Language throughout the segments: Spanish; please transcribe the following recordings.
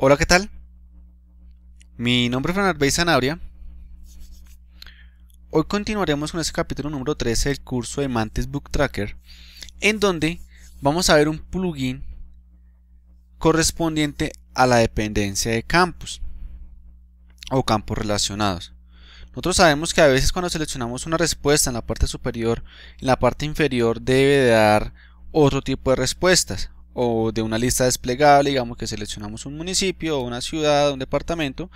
Hola, ¿qué tal? Mi nombre es Fernando Zanabria. Hoy continuaremos con este capítulo número 13 del curso de Mantis Book Tracker, en donde vamos a ver un plugin correspondiente a la dependencia de campos o campos relacionados. Nosotros sabemos que a veces cuando seleccionamos una respuesta en la parte superior, en la parte inferior debe dar otro tipo de respuestas o de una lista desplegable, digamos que seleccionamos un municipio, una ciudad, un departamento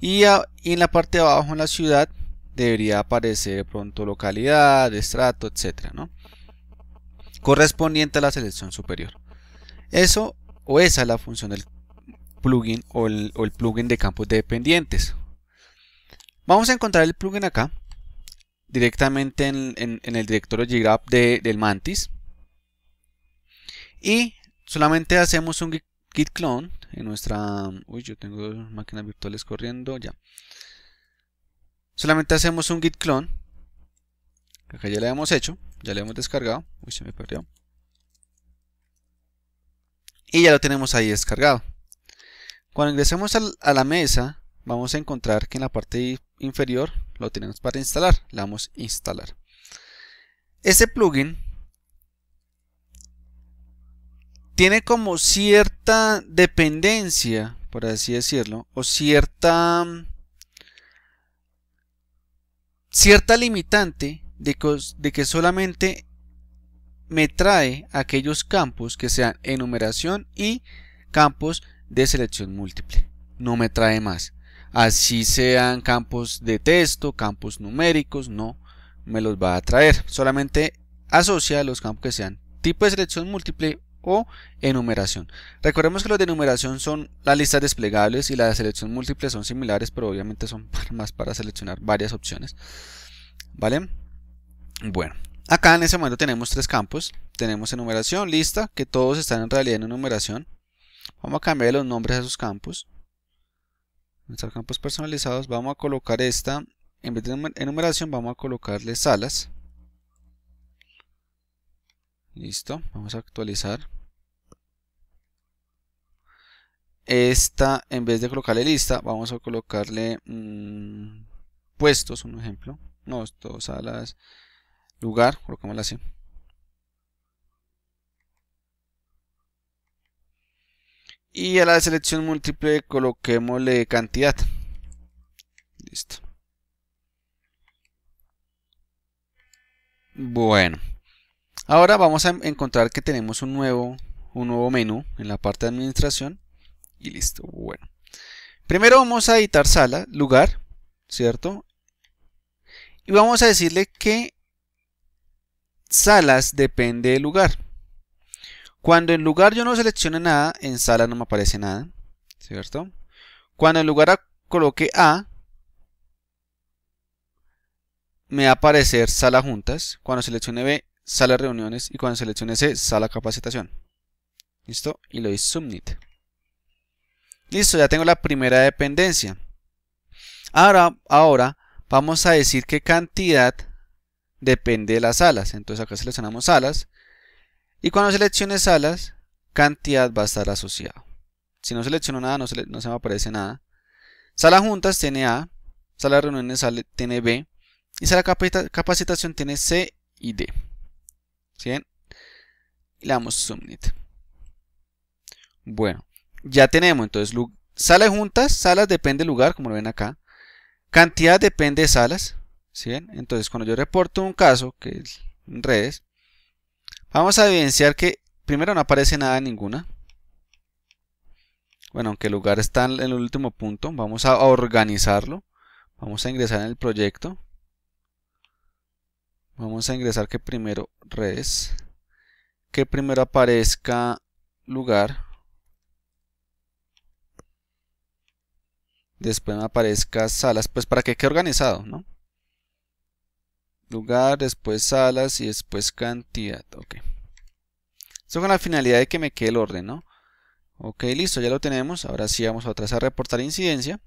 y, en la parte de abajo en la ciudad debería aparecer pronto localidad, estrato, etcétera, correspondiente a la selección superior. Eso o esa es la función del plugin o el, plugin de campos dependientes. Vamos a encontrar el plugin acá directamente en, el directorio GitHub de, del Mantis y solamente hacemos un git clone en nuestra... Uy, yo tengo dos máquinas virtuales corriendo, ya. Solamente hacemos un git clone. Acá ya le hemos hecho, ya le hemos descargado. Uy, se me perdió. Y ya lo tenemos ahí descargado. Cuando ingresemos a la mesa, vamos a encontrar que en la parte inferior lo tenemos para instalar. Le damos instalar. Este plugin tiene como cierta dependencia, por así decirlo, o cierta cierta limitante de que, de que solamente me trae aquellos campos que sean enumeración y campos de selección múltiple. No me trae más. Así sean campos de texto, campos numéricos, no me los va a traer. Solamente asocia los campos que sean tipo de selección múltiple o enumeración. Recordemos que los de enumeración son las listas desplegables y las de selección múltiple son similares, pero obviamente son más para seleccionar varias opciones. ¿Vale? Bueno, acá en ese momento tenemos tres campos. Tenemos enumeración, lista, que todos están en realidad en enumeración. Vamos a cambiar los nombres a esos campos. Nuestros campos personalizados, vamos a colocar esta, en vez de enumeración, vamos a colocarle salas. Listo, vamos a actualizar. Esta, en vez de colocarle lista, vamos a colocarle mm, puestos, un ejemplo. No, esto, salas, lugar, colocámosla así. Y a la selección múltiple coloquémosle cantidad. Listo. Bueno. Ahora vamos a em-, encontrar que tenemos un nuevo, un nuevo menú en la parte de administración. Y listo, bueno. Primero vamos a editar sala, lugar, ¿cierto? Y vamos a decirle que salas depende del lugar. Cuando en lugar yo no seleccione nada, en sala no me aparece nada, ¿cierto? Cuando en lugar coloque A, me va a aparecer sala juntas. Cuando seleccione B, sala reuniones y cuando seleccione C, sala capacitación. ¿Listo? Y le doy submit. Listo, ya tengo la primera dependencia. Ahora, ahora vamos a decir qué cantidad depende de las salas. Entonces acá seleccionamos salas. Y cuando seleccione salas, cantidad va a estar asociado. Si no selecciono nada, no se, no se me aparece nada. Sala juntas tiene A, sala reuniones tiene B y sala capacitación tiene C y D. Y le damos submit. Bueno, ya tenemos entonces salas juntas, salas depende del lugar, como lo ven acá. Cantidad depende de salas, Entonces cuando yo reporto un caso, que es en redes, vamos a evidenciar que primero no aparece nada en ninguna. Bueno, aunque el lugar está en el último punto, vamos a organizarlo. Vamos a ingresar en el proyecto. Vamos a ingresar que primero redes, que primero aparezca lugar, después me aparezca salas, pues para que quede organizado, ¿no? Lugar, después salas y después cantidad, ok. Esto con la finalidad de que me quede el orden, ¿no? Ok, listo, ya lo tenemos. Ahora sí vamos a atrás a reportar incidencia,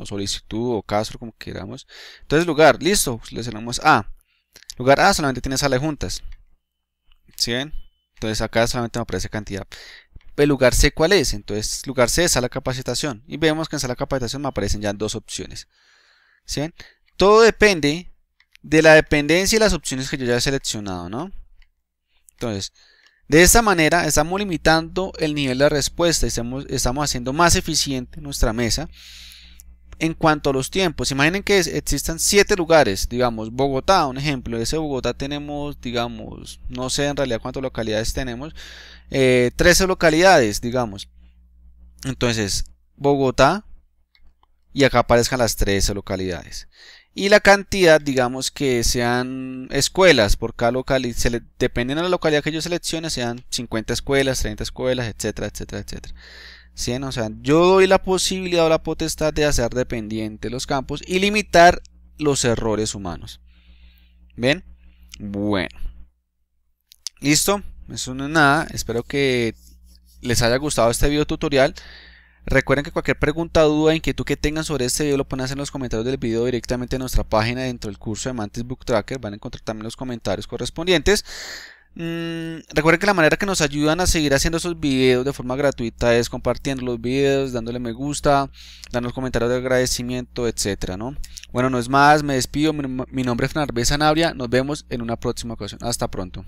o solicitud, o caso, como queramos. Entonces lugar, listo, le seleccionamos A. Lugar A solamente tiene sala de juntas. ¿Sí ven? Entonces acá solamente me aparece cantidad. El lugar C, ¿cuál es? Entonces, lugar C es sala de capacitación. Y vemos que en sala capacitación me aparecen ya dos opciones. ¿Sí Todo depende de la dependencia y las opciones que yo ya he seleccionado, ¿no? Entonces, de esta manera estamos limitando el nivel de respuesta estamos, estamos haciendo más eficiente nuestra mesa en cuanto a los tiempos, imaginen que existan siete lugares, digamos, Bogotá, un ejemplo, ese Bogotá tenemos, digamos, no sé en realidad cuántas localidades tenemos, 13 eh, localidades, digamos. Entonces, Bogotá, y acá aparezcan las 13 localidades. Y la cantidad, digamos que sean escuelas, por cada localidad, dependiendo de la localidad que yo seleccione, sean 50 escuelas, 30 escuelas, etcétera, etcétera, etcétera. O sea, yo doy la posibilidad o la potestad de hacer dependientes los campos y limitar los errores humanos. ¿Ven? Bueno. ¿Listo? Eso no es nada. Espero que les haya gustado este video tutorial. Recuerden que cualquier pregunta, duda, inquietud que tengan sobre este video lo pueden en los comentarios del video directamente en nuestra página dentro del curso de Mantis Book Tracker. Van a encontrar también los comentarios correspondientes. Mm, recuerden que la manera que nos ayudan a seguir haciendo esos videos de forma gratuita es compartiendo los videos, dándole me gusta, dándonos comentarios de agradecimiento, etcétera, ¿no? Bueno, no es más, me despido, mi, nombre es Narbe Sanabria, nos vemos en una próxima ocasión, hasta pronto.